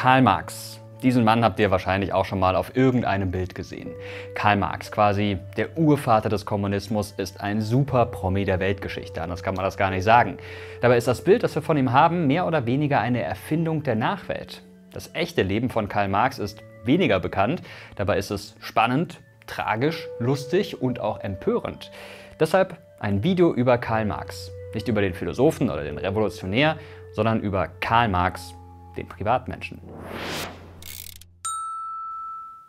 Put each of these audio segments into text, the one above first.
Karl Marx. Diesen Mann habt ihr wahrscheinlich auch schon mal auf irgendeinem Bild gesehen. Karl Marx, quasi der Urvater des Kommunismus, ist ein super Promi der Weltgeschichte, anders kann man das gar nicht sagen. Dabei ist das Bild, das wir von ihm haben, mehr oder weniger eine Erfindung der Nachwelt. Das echte Leben von Karl Marx ist weniger bekannt, dabei ist es spannend, tragisch, lustig und auch empörend. Deshalb ein Video über Karl Marx. Nicht über den Philosophen oder den Revolutionär, sondern über Karl Marx den Privatmenschen.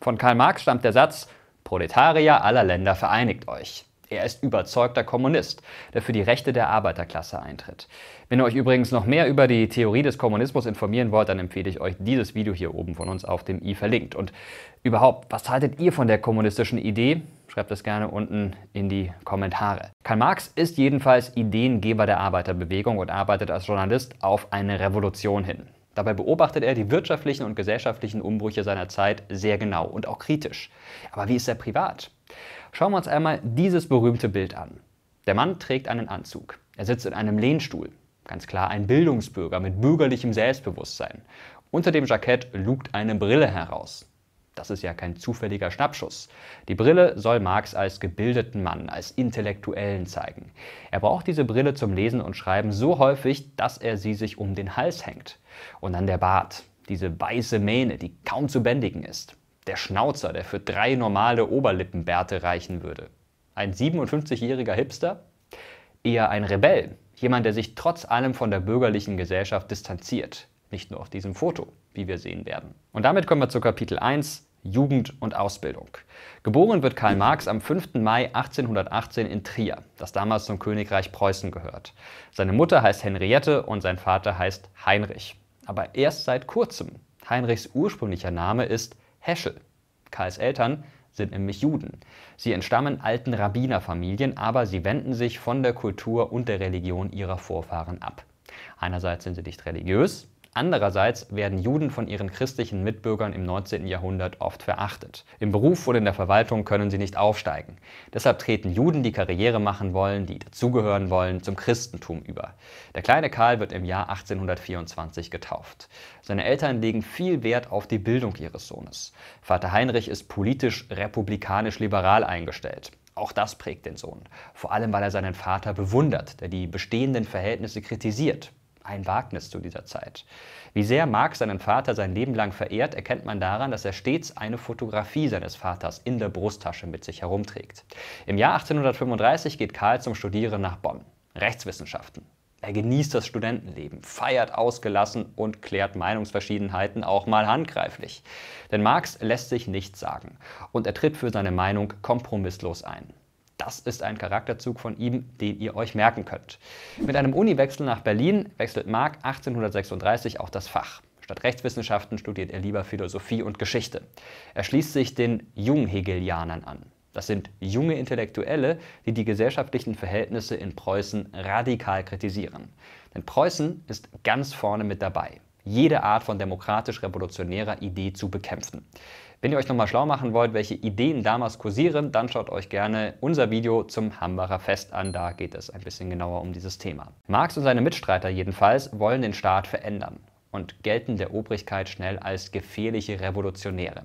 Von Karl Marx stammt der Satz, Proletarier aller Länder vereinigt euch. Er ist überzeugter Kommunist, der für die Rechte der Arbeiterklasse eintritt. Wenn ihr euch übrigens noch mehr über die Theorie des Kommunismus informieren wollt, dann empfehle ich euch dieses Video hier oben von uns auf dem i verlinkt. Und überhaupt, was haltet ihr von der kommunistischen Idee? Schreibt es gerne unten in die Kommentare. Karl Marx ist jedenfalls Ideengeber der Arbeiterbewegung und arbeitet als Journalist auf eine Revolution hin. Dabei beobachtet er die wirtschaftlichen und gesellschaftlichen Umbrüche seiner Zeit sehr genau und auch kritisch. Aber wie ist er privat? Schauen wir uns einmal dieses berühmte Bild an. Der Mann trägt einen Anzug. Er sitzt in einem Lehnstuhl. Ganz klar ein Bildungsbürger mit bürgerlichem Selbstbewusstsein. Unter dem Jackett lugt eine Brille heraus. Das ist ja kein zufälliger Schnappschuss. Die Brille soll Marx als gebildeten Mann, als Intellektuellen zeigen. Er braucht diese Brille zum Lesen und Schreiben so häufig, dass er sie sich um den Hals hängt. Und dann der Bart, diese weiße Mähne, die kaum zu bändigen ist. Der Schnauzer, der für drei normale Oberlippenbärte reichen würde. Ein 57-jähriger Hipster? Eher ein Rebell. Jemand, der sich trotz allem von der bürgerlichen Gesellschaft distanziert. Nicht nur auf diesem Foto wie wir sehen werden. Und damit kommen wir zu Kapitel 1, Jugend und Ausbildung. Geboren wird Karl Marx am 5. Mai 1818 in Trier, das damals zum Königreich Preußen gehört. Seine Mutter heißt Henriette und sein Vater heißt Heinrich. Aber erst seit kurzem. Heinrichs ursprünglicher Name ist Heschel. Karls Eltern sind nämlich Juden. Sie entstammen alten Rabbinerfamilien, aber sie wenden sich von der Kultur und der Religion ihrer Vorfahren ab. Einerseits sind sie nicht religiös, Andererseits werden Juden von ihren christlichen Mitbürgern im 19. Jahrhundert oft verachtet. Im Beruf oder in der Verwaltung können sie nicht aufsteigen. Deshalb treten Juden, die Karriere machen wollen, die dazugehören wollen, zum Christentum über. Der kleine Karl wird im Jahr 1824 getauft. Seine Eltern legen viel Wert auf die Bildung ihres Sohnes. Vater Heinrich ist politisch republikanisch-liberal eingestellt. Auch das prägt den Sohn, vor allem weil er seinen Vater bewundert, der die bestehenden Verhältnisse kritisiert ein Wagnis zu dieser Zeit. Wie sehr Marx seinen Vater sein Leben lang verehrt, erkennt man daran, dass er stets eine Fotografie seines Vaters in der Brusttasche mit sich herumträgt. Im Jahr 1835 geht Karl zum Studieren nach Bonn. Rechtswissenschaften. Er genießt das Studentenleben, feiert ausgelassen und klärt Meinungsverschiedenheiten auch mal handgreiflich. Denn Marx lässt sich nichts sagen und er tritt für seine Meinung kompromisslos ein. Das ist ein Charakterzug von ihm, den ihr euch merken könnt. Mit einem Uniwechsel nach Berlin wechselt Mark 1836 auch das Fach. Statt Rechtswissenschaften studiert er lieber Philosophie und Geschichte. Er schließt sich den Junghegelianern an. Das sind junge Intellektuelle, die die gesellschaftlichen Verhältnisse in Preußen radikal kritisieren. Denn Preußen ist ganz vorne mit dabei jede Art von demokratisch-revolutionärer Idee zu bekämpfen. Wenn ihr euch nochmal schlau machen wollt, welche Ideen damals kursieren, dann schaut euch gerne unser Video zum Hambacher Fest an. Da geht es ein bisschen genauer um dieses Thema. Marx und seine Mitstreiter jedenfalls wollen den Staat verändern und gelten der Obrigkeit schnell als gefährliche Revolutionäre.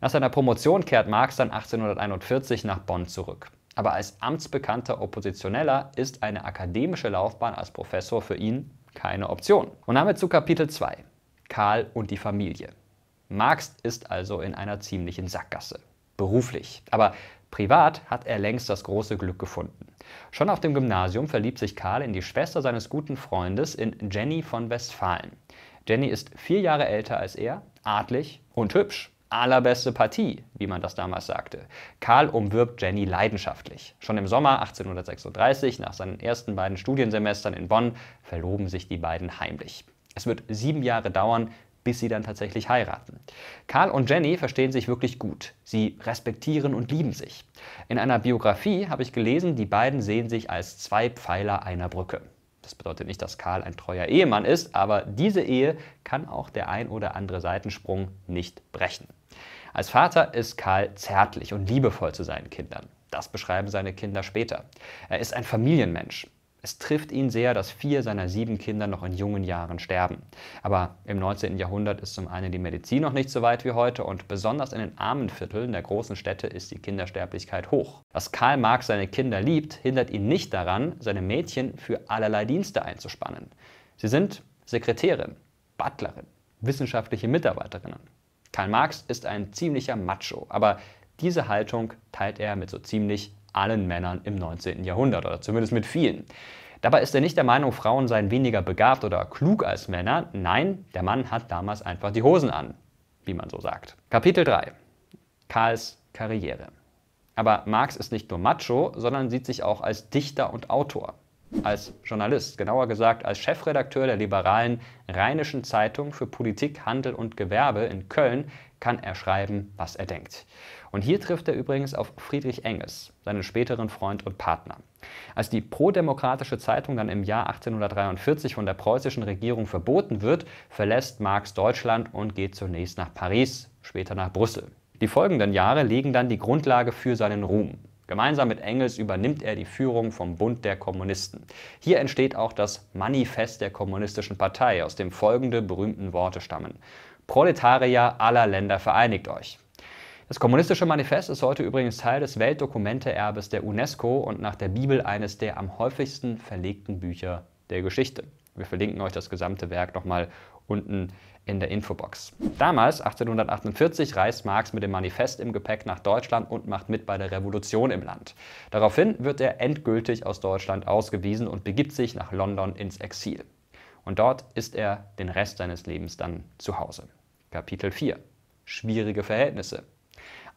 Nach seiner Promotion kehrt Marx dann 1841 nach Bonn zurück. Aber als amtsbekannter Oppositioneller ist eine akademische Laufbahn als Professor für ihn keine Option. Und damit zu Kapitel 2. Karl und die Familie. Marx ist also in einer ziemlichen Sackgasse. Beruflich. Aber privat hat er längst das große Glück gefunden. Schon auf dem Gymnasium verliebt sich Karl in die Schwester seines guten Freundes in Jenny von Westfalen. Jenny ist vier Jahre älter als er, adlig und hübsch allerbeste Partie, wie man das damals sagte. Karl umwirbt Jenny leidenschaftlich. Schon im Sommer 1836, nach seinen ersten beiden Studiensemestern in Bonn, verloben sich die beiden heimlich. Es wird sieben Jahre dauern, bis sie dann tatsächlich heiraten. Karl und Jenny verstehen sich wirklich gut. Sie respektieren und lieben sich. In einer Biografie habe ich gelesen, die beiden sehen sich als zwei Pfeiler einer Brücke. Das bedeutet nicht, dass Karl ein treuer Ehemann ist, aber diese Ehe kann auch der ein oder andere Seitensprung nicht brechen. Als Vater ist Karl zärtlich und liebevoll zu seinen Kindern. Das beschreiben seine Kinder später. Er ist ein Familienmensch. Es trifft ihn sehr, dass vier seiner sieben Kinder noch in jungen Jahren sterben. Aber im 19. Jahrhundert ist zum einen die Medizin noch nicht so weit wie heute und besonders in den armen Vierteln der großen Städte ist die Kindersterblichkeit hoch. Dass Karl Marx seine Kinder liebt, hindert ihn nicht daran, seine Mädchen für allerlei Dienste einzuspannen. Sie sind Sekretärin, Butlerin, wissenschaftliche Mitarbeiterinnen. Karl Marx ist ein ziemlicher Macho, aber diese Haltung teilt er mit so ziemlich allen Männern im 19. Jahrhundert oder zumindest mit vielen. Dabei ist er nicht der Meinung, Frauen seien weniger begabt oder klug als Männer. Nein, der Mann hat damals einfach die Hosen an, wie man so sagt. Kapitel 3. Karls Karriere. Aber Marx ist nicht nur Macho, sondern sieht sich auch als Dichter und Autor als Journalist, genauer gesagt als Chefredakteur der liberalen Rheinischen Zeitung für Politik, Handel und Gewerbe in Köln, kann er schreiben, was er denkt. Und hier trifft er übrigens auf Friedrich Enges, seinen späteren Freund und Partner. Als die prodemokratische Zeitung dann im Jahr 1843 von der preußischen Regierung verboten wird, verlässt Marx Deutschland und geht zunächst nach Paris, später nach Brüssel. Die folgenden Jahre legen dann die Grundlage für seinen Ruhm. Gemeinsam mit Engels übernimmt er die Führung vom Bund der Kommunisten. Hier entsteht auch das Manifest der Kommunistischen Partei, aus dem folgende berühmten Worte stammen. Proletarier aller Länder vereinigt euch. Das kommunistische Manifest ist heute übrigens Teil des Weltdokumenteerbes der UNESCO und nach der Bibel eines der am häufigsten verlegten Bücher der Geschichte. Wir verlinken euch das gesamte Werk nochmal unten in der Infobox. Damals, 1848, reist Marx mit dem Manifest im Gepäck nach Deutschland und macht mit bei der Revolution im Land. Daraufhin wird er endgültig aus Deutschland ausgewiesen und begibt sich nach London ins Exil. Und dort ist er den Rest seines Lebens dann zu Hause. Kapitel 4 Schwierige Verhältnisse.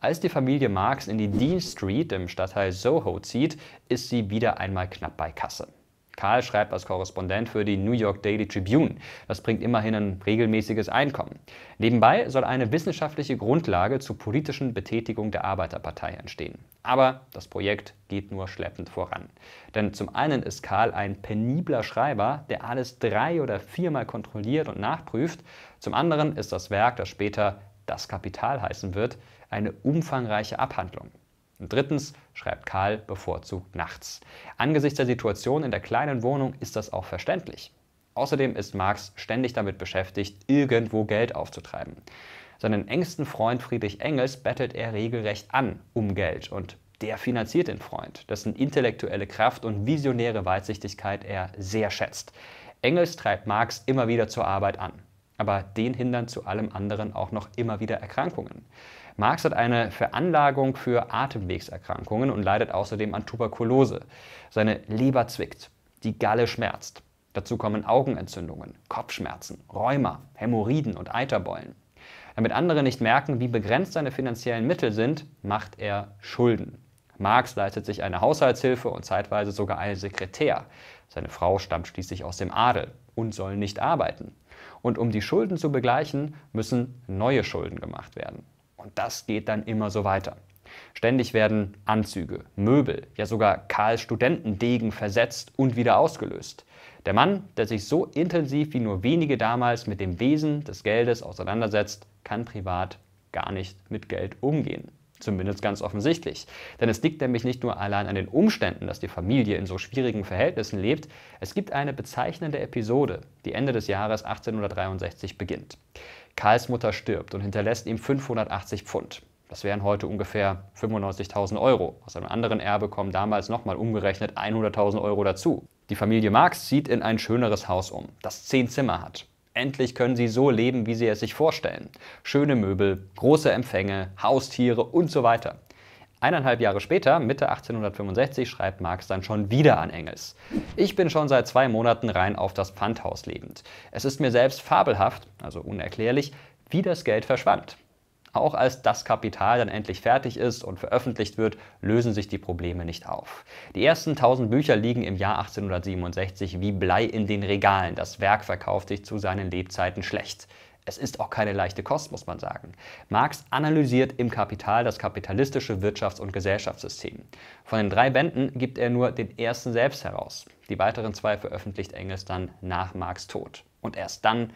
Als die Familie Marx in die Dean Street im Stadtteil Soho zieht, ist sie wieder einmal knapp bei Kasse. Karl schreibt als Korrespondent für die New York Daily Tribune. Das bringt immerhin ein regelmäßiges Einkommen. Nebenbei soll eine wissenschaftliche Grundlage zur politischen Betätigung der Arbeiterpartei entstehen. Aber das Projekt geht nur schleppend voran. Denn zum einen ist Karl ein penibler Schreiber, der alles drei oder viermal kontrolliert und nachprüft. Zum anderen ist das Werk, das später das Kapital heißen wird, eine umfangreiche Abhandlung. Und drittens schreibt Karl bevorzugt nachts. Angesichts der Situation in der kleinen Wohnung ist das auch verständlich. Außerdem ist Marx ständig damit beschäftigt, irgendwo Geld aufzutreiben. Seinen engsten Freund Friedrich Engels bettelt er regelrecht an um Geld und der finanziert den Freund, dessen intellektuelle Kraft und visionäre Weitsichtigkeit er sehr schätzt. Engels treibt Marx immer wieder zur Arbeit an, aber den hindern zu allem anderen auch noch immer wieder Erkrankungen. Marx hat eine Veranlagung für Atemwegserkrankungen und leidet außerdem an Tuberkulose. Seine Leber zwickt, die Galle schmerzt. Dazu kommen Augenentzündungen, Kopfschmerzen, Rheuma, Hämorrhoiden und Eiterbeulen. Damit andere nicht merken, wie begrenzt seine finanziellen Mittel sind, macht er Schulden. Marx leistet sich eine Haushaltshilfe und zeitweise sogar einen Sekretär. Seine Frau stammt schließlich aus dem Adel und soll nicht arbeiten. Und um die Schulden zu begleichen, müssen neue Schulden gemacht werden. Und das geht dann immer so weiter. Ständig werden Anzüge, Möbel, ja sogar Karls Studentendegen versetzt und wieder ausgelöst. Der Mann, der sich so intensiv wie nur wenige damals mit dem Wesen des Geldes auseinandersetzt, kann privat gar nicht mit Geld umgehen. Zumindest ganz offensichtlich. Denn es liegt nämlich nicht nur allein an den Umständen, dass die Familie in so schwierigen Verhältnissen lebt. Es gibt eine bezeichnende Episode, die Ende des Jahres 1863 beginnt. Karls Mutter stirbt und hinterlässt ihm 580 Pfund. Das wären heute ungefähr 95.000 Euro. Aus einem anderen Erbe kommen damals nochmal umgerechnet 100.000 Euro dazu. Die Familie Marx zieht in ein schöneres Haus um, das zehn Zimmer hat. Endlich können sie so leben, wie sie es sich vorstellen. Schöne Möbel, große Empfänge, Haustiere und so weiter. Eineinhalb Jahre später, Mitte 1865, schreibt Marx dann schon wieder an Engels. Ich bin schon seit zwei Monaten rein auf das Pfandhaus lebend. Es ist mir selbst fabelhaft, also unerklärlich, wie das Geld verschwand. Auch als das Kapital dann endlich fertig ist und veröffentlicht wird, lösen sich die Probleme nicht auf. Die ersten 1000 Bücher liegen im Jahr 1867 wie Blei in den Regalen. Das Werk verkauft sich zu seinen Lebzeiten schlecht. Es ist auch keine leichte Kost, muss man sagen. Marx analysiert im Kapital das kapitalistische Wirtschafts- und Gesellschaftssystem. Von den drei Bänden gibt er nur den ersten selbst heraus. Die weiteren zwei veröffentlicht Engels dann nach Marx Tod. Und erst dann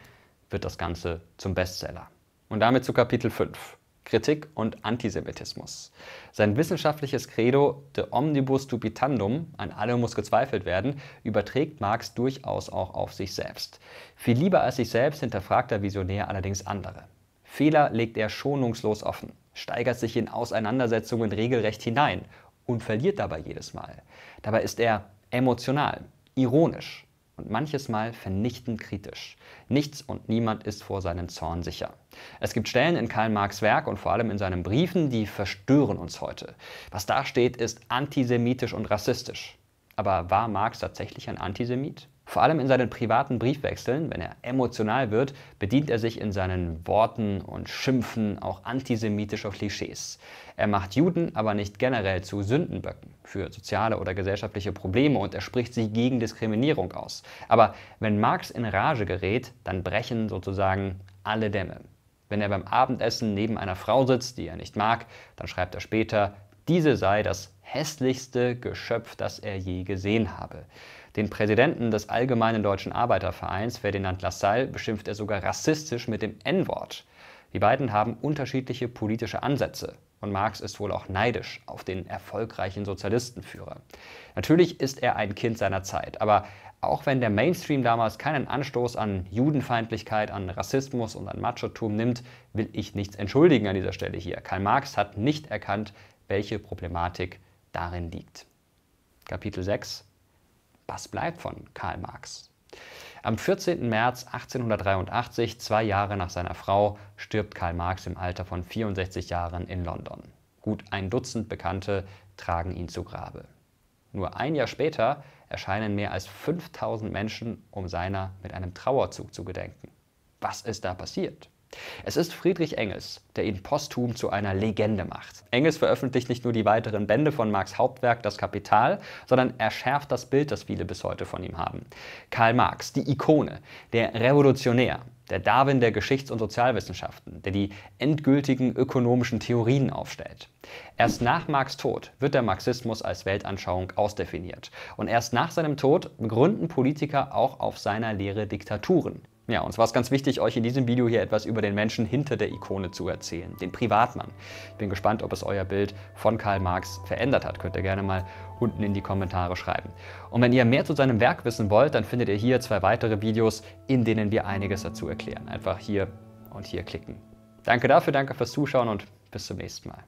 wird das Ganze zum Bestseller. Und damit zu Kapitel 5. Kritik und Antisemitismus. Sein wissenschaftliches Credo De omnibus dubitandum, an allem muss gezweifelt werden, überträgt Marx durchaus auch auf sich selbst. Viel lieber als sich selbst hinterfragt der Visionär allerdings andere. Fehler legt er schonungslos offen, steigert sich in Auseinandersetzungen regelrecht hinein und verliert dabei jedes Mal. Dabei ist er emotional, ironisch, und manches Mal vernichtend kritisch. Nichts und niemand ist vor seinem Zorn sicher. Es gibt Stellen in Karl Marx Werk und vor allem in seinen Briefen, die verstören uns heute. Was da steht, ist antisemitisch und rassistisch. Aber war Marx tatsächlich ein Antisemit? Vor allem in seinen privaten Briefwechseln, wenn er emotional wird, bedient er sich in seinen Worten und Schimpfen auch antisemitischer Klischees. Er macht Juden aber nicht generell zu Sündenböcken für soziale oder gesellschaftliche Probleme und er spricht sich gegen Diskriminierung aus. Aber wenn Marx in Rage gerät, dann brechen sozusagen alle Dämme. Wenn er beim Abendessen neben einer Frau sitzt, die er nicht mag, dann schreibt er später, diese sei das hässlichste Geschöpf, das er je gesehen habe. Den Präsidenten des Allgemeinen Deutschen Arbeitervereins, Ferdinand Lassalle, beschimpft er sogar rassistisch mit dem N-Wort. Die beiden haben unterschiedliche politische Ansätze und Marx ist wohl auch neidisch auf den erfolgreichen Sozialistenführer. Natürlich ist er ein Kind seiner Zeit, aber auch wenn der Mainstream damals keinen Anstoß an Judenfeindlichkeit, an Rassismus und an Machotum nimmt, will ich nichts entschuldigen an dieser Stelle hier. Karl Marx hat nicht erkannt, welche Problematik darin liegt. Kapitel 6 Was bleibt von Karl Marx? Am 14. März 1883, zwei Jahre nach seiner Frau, stirbt Karl Marx im Alter von 64 Jahren in London. Gut ein Dutzend Bekannte tragen ihn zu Grabe. Nur ein Jahr später erscheinen mehr als 5000 Menschen, um seiner mit einem Trauerzug zu gedenken. Was ist da passiert? Es ist Friedrich Engels, der ihn posthum zu einer Legende macht. Engels veröffentlicht nicht nur die weiteren Bände von Marx Hauptwerk Das Kapital, sondern er schärft das Bild, das viele bis heute von ihm haben. Karl Marx, die Ikone, der Revolutionär, der Darwin der Geschichts- und Sozialwissenschaften, der die endgültigen ökonomischen Theorien aufstellt. Erst nach Marx Tod wird der Marxismus als Weltanschauung ausdefiniert. Und erst nach seinem Tod gründen Politiker auch auf seiner Lehre Diktaturen, ja, uns war es ganz wichtig, euch in diesem Video hier etwas über den Menschen hinter der Ikone zu erzählen, den Privatmann. Ich bin gespannt, ob es euer Bild von Karl Marx verändert hat. Könnt ihr gerne mal unten in die Kommentare schreiben. Und wenn ihr mehr zu seinem Werk wissen wollt, dann findet ihr hier zwei weitere Videos, in denen wir einiges dazu erklären. Einfach hier und hier klicken. Danke dafür, danke fürs Zuschauen und bis zum nächsten Mal.